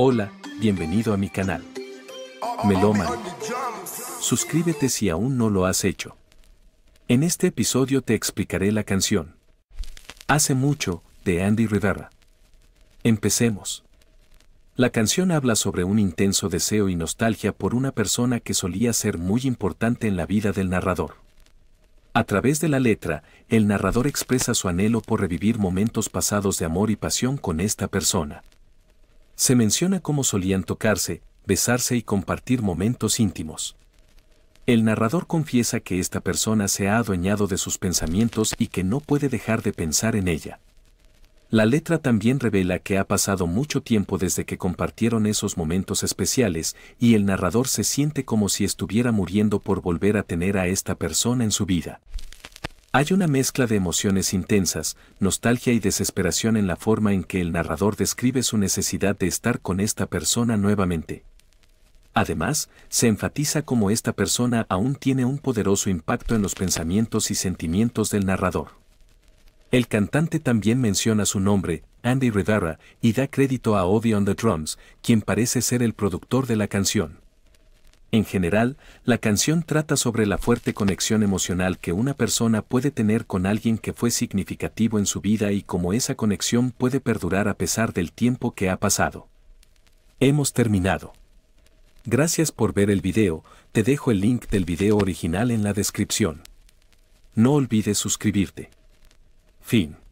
Hola, bienvenido a mi canal. Melómano. Suscríbete si aún no lo has hecho. En este episodio te explicaré la canción. Hace mucho, de Andy Rivera. Empecemos. La canción habla sobre un intenso deseo y nostalgia por una persona que solía ser muy importante en la vida del narrador. A través de la letra, el narrador expresa su anhelo por revivir momentos pasados de amor y pasión con esta persona. Se menciona cómo solían tocarse, besarse y compartir momentos íntimos. El narrador confiesa que esta persona se ha adueñado de sus pensamientos y que no puede dejar de pensar en ella. La letra también revela que ha pasado mucho tiempo desde que compartieron esos momentos especiales y el narrador se siente como si estuviera muriendo por volver a tener a esta persona en su vida. Hay una mezcla de emociones intensas, nostalgia y desesperación en la forma en que el narrador describe su necesidad de estar con esta persona nuevamente. Además, se enfatiza cómo esta persona aún tiene un poderoso impacto en los pensamientos y sentimientos del narrador. El cantante también menciona su nombre, Andy Rivera, y da crédito a Ovi on the Drums, quien parece ser el productor de la canción. En general, la canción trata sobre la fuerte conexión emocional que una persona puede tener con alguien que fue significativo en su vida y cómo esa conexión puede perdurar a pesar del tiempo que ha pasado. Hemos terminado. Gracias por ver el video, te dejo el link del video original en la descripción. No olvides suscribirte. Fin.